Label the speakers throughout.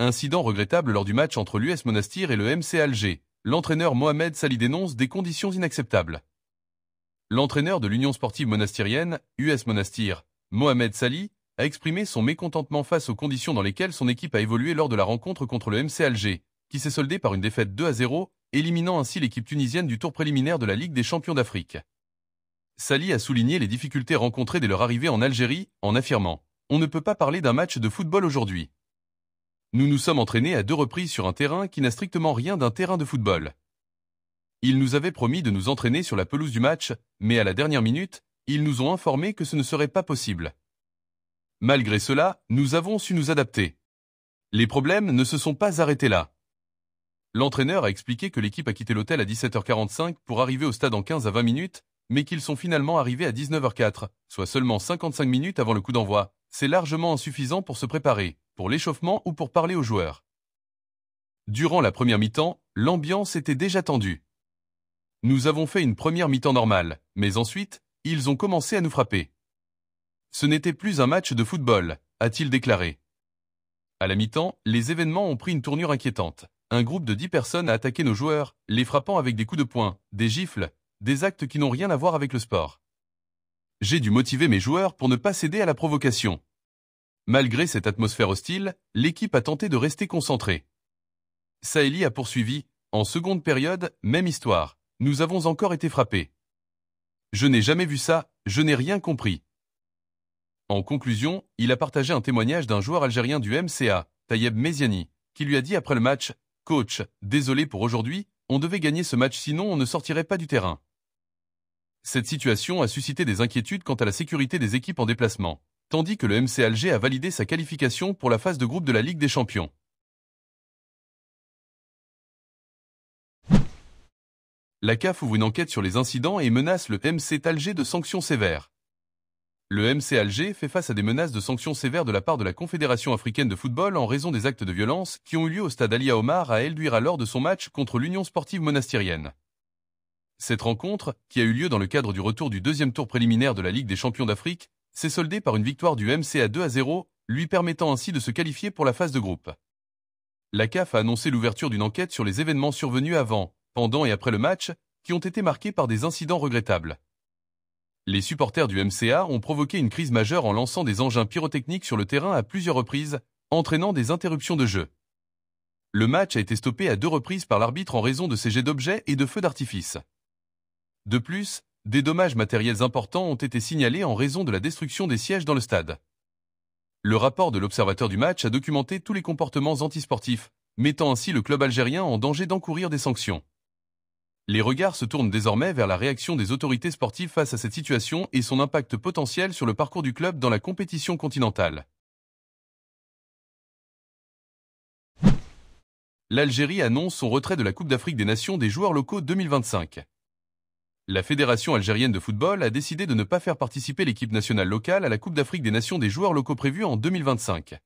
Speaker 1: Incident regrettable lors du match entre l'US Monastir et le MC Alger. L'entraîneur Mohamed Sali dénonce des conditions inacceptables. L'entraîneur de l'Union sportive monastirienne, US Monastir, Mohamed Sali, a exprimé son mécontentement face aux conditions dans lesquelles son équipe a évolué lors de la rencontre contre le MC Alger, qui s'est soldée par une défaite 2 à 0, éliminant ainsi l'équipe tunisienne du tour préliminaire de la Ligue des champions d'Afrique. Sali a souligné les difficultés rencontrées dès leur arrivée en Algérie, en affirmant « On ne peut pas parler d'un match de football aujourd'hui ». Nous nous sommes entraînés à deux reprises sur un terrain qui n'a strictement rien d'un terrain de football. Ils nous avaient promis de nous entraîner sur la pelouse du match, mais à la dernière minute, ils nous ont informé que ce ne serait pas possible. Malgré cela, nous avons su nous adapter. Les problèmes ne se sont pas arrêtés là. L'entraîneur a expliqué que l'équipe a quitté l'hôtel à 17h45 pour arriver au stade en 15 à 20 minutes, mais qu'ils sont finalement arrivés à 19h04, soit seulement 55 minutes avant le coup d'envoi. C'est largement insuffisant pour se préparer pour l'échauffement ou pour parler aux joueurs. Durant la première mi-temps, l'ambiance était déjà tendue. Nous avons fait une première mi-temps normale, mais ensuite, ils ont commencé à nous frapper. Ce n'était plus un match de football, a-t-il déclaré. À la mi-temps, les événements ont pris une tournure inquiétante. Un groupe de dix personnes a attaqué nos joueurs, les frappant avec des coups de poing, des gifles, des actes qui n'ont rien à voir avec le sport. J'ai dû motiver mes joueurs pour ne pas céder à la provocation. Malgré cette atmosphère hostile, l'équipe a tenté de rester concentrée. Saeli a poursuivi, en seconde période, même histoire. Nous avons encore été frappés. Je n'ai jamais vu ça, je n'ai rien compris. En conclusion, il a partagé un témoignage d'un joueur algérien du MCA, Tayeb Meziani, qui lui a dit après le match, « Coach, désolé pour aujourd'hui, on devait gagner ce match sinon on ne sortirait pas du terrain. » Cette situation a suscité des inquiétudes quant à la sécurité des équipes en déplacement tandis que le MC Alger a validé sa qualification pour la phase de groupe de la Ligue des Champions. La CAF ouvre une enquête sur les incidents et menace le MC Alger de sanctions sévères. Le MC Alger fait face à des menaces de sanctions sévères de la part de la Confédération africaine de football en raison des actes de violence qui ont eu lieu au stade Ali Omar à El lors de son match contre l'Union sportive monastirienne. Cette rencontre, qui a eu lieu dans le cadre du retour du deuxième tour préliminaire de la Ligue des champions d'Afrique, s'est soldé par une victoire du MCA 2 à 0, lui permettant ainsi de se qualifier pour la phase de groupe. La CAF a annoncé l'ouverture d'une enquête sur les événements survenus avant, pendant et après le match, qui ont été marqués par des incidents regrettables. Les supporters du MCA ont provoqué une crise majeure en lançant des engins pyrotechniques sur le terrain à plusieurs reprises, entraînant des interruptions de jeu. Le match a été stoppé à deux reprises par l'arbitre en raison de ces jets d'objets et de feux d'artifice. De plus, des dommages matériels importants ont été signalés en raison de la destruction des sièges dans le stade. Le rapport de l'observateur du match a documenté tous les comportements antisportifs, mettant ainsi le club algérien en danger d'encourir des sanctions. Les regards se tournent désormais vers la réaction des autorités sportives face à cette situation et son impact potentiel sur le parcours du club dans la compétition continentale. L'Algérie annonce son retrait de la Coupe d'Afrique des Nations des joueurs locaux 2025. La Fédération algérienne de football a décidé de ne pas faire participer l'équipe nationale locale à la Coupe d'Afrique des Nations des joueurs locaux prévue en 2025.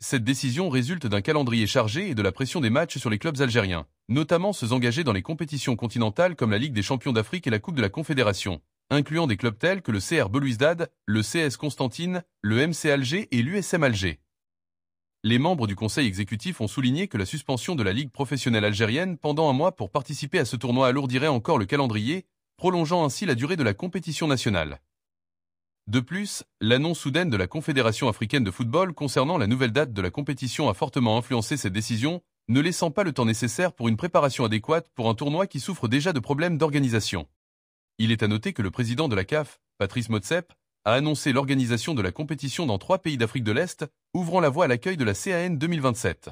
Speaker 1: Cette décision résulte d'un calendrier chargé et de la pression des matchs sur les clubs algériens, notamment ceux engagés dans les compétitions continentales comme la Ligue des champions d'Afrique et la Coupe de la Confédération, incluant des clubs tels que le CR Belouizdad, le CS Constantine, le MC Alger et l'USM Alger les membres du conseil exécutif ont souligné que la suspension de la Ligue professionnelle algérienne pendant un mois pour participer à ce tournoi alourdirait encore le calendrier, prolongeant ainsi la durée de la compétition nationale. De plus, l'annonce soudaine de la Confédération africaine de football concernant la nouvelle date de la compétition a fortement influencé cette décision, ne laissant pas le temps nécessaire pour une préparation adéquate pour un tournoi qui souffre déjà de problèmes d'organisation. Il est à noter que le président de la CAF, Patrice Motsep, a annoncé l'organisation de la compétition dans trois pays d'Afrique de l'Est, ouvrant la voie à l'accueil de la CAN 2027.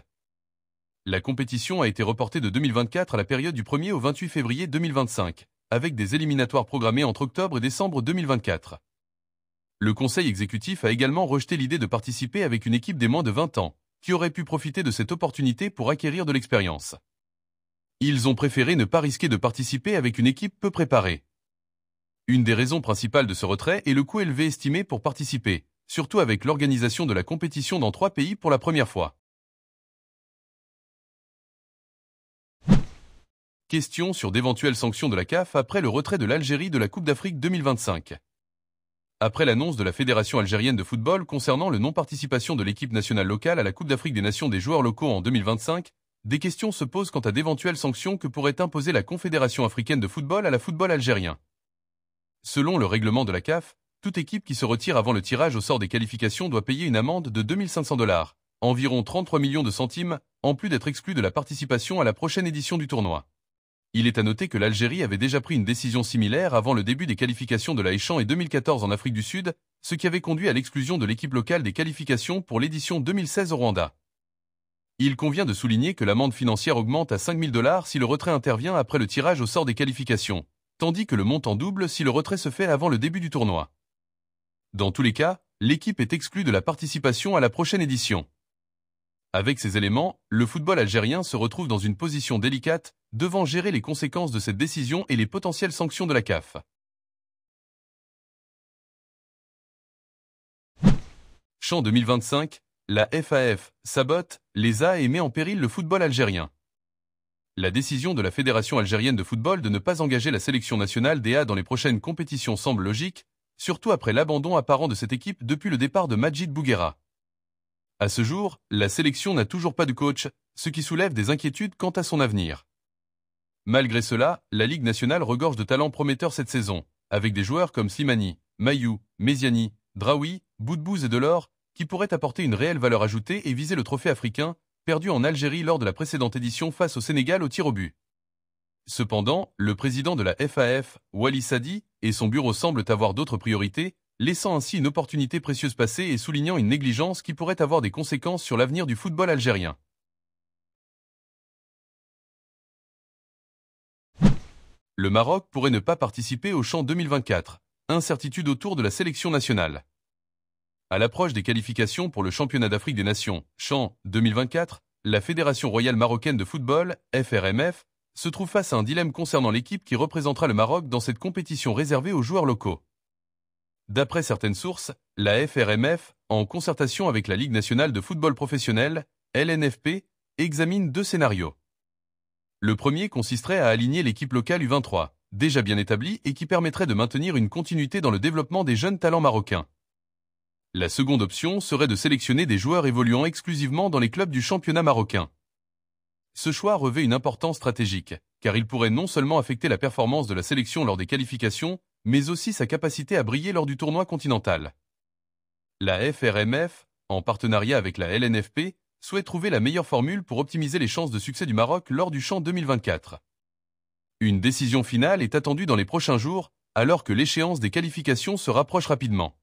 Speaker 1: La compétition a été reportée de 2024 à la période du 1er au 28 février 2025, avec des éliminatoires programmés entre octobre et décembre 2024. Le conseil exécutif a également rejeté l'idée de participer avec une équipe des moins de 20 ans, qui aurait pu profiter de cette opportunité pour acquérir de l'expérience. Ils ont préféré ne pas risquer de participer avec une équipe peu préparée. Une des raisons principales de ce retrait est le coût élevé estimé pour participer, surtout avec l'organisation de la compétition dans trois pays pour la première fois. Question sur d'éventuelles sanctions de la CAF après le retrait de l'Algérie de la Coupe d'Afrique 2025. Après l'annonce de la Fédération algérienne de football concernant le non-participation de l'équipe nationale locale à la Coupe d'Afrique des Nations des joueurs locaux en 2025, des questions se posent quant à d'éventuelles sanctions que pourrait imposer la Confédération africaine de football à la football algérien. Selon le règlement de la CAF, toute équipe qui se retire avant le tirage au sort des qualifications doit payer une amende de 2500 dollars, environ 33 millions de centimes, en plus d'être exclue de la participation à la prochaine édition du tournoi. Il est à noter que l'Algérie avait déjà pris une décision similaire avant le début des qualifications de la et 2014 en Afrique du Sud, ce qui avait conduit à l'exclusion de l'équipe locale des qualifications pour l'édition 2016 au Rwanda. Il convient de souligner que l'amende financière augmente à 5000 dollars si le retrait intervient après le tirage au sort des qualifications, tandis que le montant double si le retrait se fait avant le début du tournoi. Dans tous les cas, l'équipe est exclue de la participation à la prochaine édition. Avec ces éléments, le football algérien se retrouve dans une position délicate, devant gérer les conséquences de cette décision et les potentielles sanctions de la CAF. Champ 2025, la FAF sabote, les A et met en péril le football algérien. La décision de la Fédération algérienne de football de ne pas engager la sélection nationale des A dans les prochaines compétitions semble logique, surtout après l'abandon apparent de cette équipe depuis le départ de Majid Bouguera. À ce jour, la sélection n'a toujours pas de coach, ce qui soulève des inquiétudes quant à son avenir. Malgré cela, la Ligue nationale regorge de talents prometteurs cette saison, avec des joueurs comme Simani, Mayou, Meziani, Draoui, Boudbouz et Delors, qui pourraient apporter une réelle valeur ajoutée et viser le trophée africain, perdu en Algérie lors de la précédente édition face au Sénégal au tir au but. Cependant, le président de la FAF, Wali Sadi, et son bureau semblent avoir d'autres priorités, laissant ainsi une opportunité précieuse passer et soulignant une négligence qui pourrait avoir des conséquences sur l'avenir du football algérien. Le Maroc pourrait ne pas participer au champ 2024. Incertitude autour de la sélection nationale. À l'approche des qualifications pour le championnat d'Afrique des Nations, champ 2024, la Fédération royale marocaine de football, FRMF, se trouve face à un dilemme concernant l'équipe qui représentera le Maroc dans cette compétition réservée aux joueurs locaux. D'après certaines sources, la FRMF, en concertation avec la Ligue nationale de football professionnel, LNFP, examine deux scénarios. Le premier consisterait à aligner l'équipe locale U23, déjà bien établie et qui permettrait de maintenir une continuité dans le développement des jeunes talents marocains. La seconde option serait de sélectionner des joueurs évoluant exclusivement dans les clubs du championnat marocain. Ce choix revêt une importance stratégique, car il pourrait non seulement affecter la performance de la sélection lors des qualifications, mais aussi sa capacité à briller lors du tournoi continental. La FRMF, en partenariat avec la LNFP, souhaite trouver la meilleure formule pour optimiser les chances de succès du Maroc lors du champ 2024. Une décision finale est attendue dans les prochains jours, alors que l'échéance des qualifications se rapproche rapidement.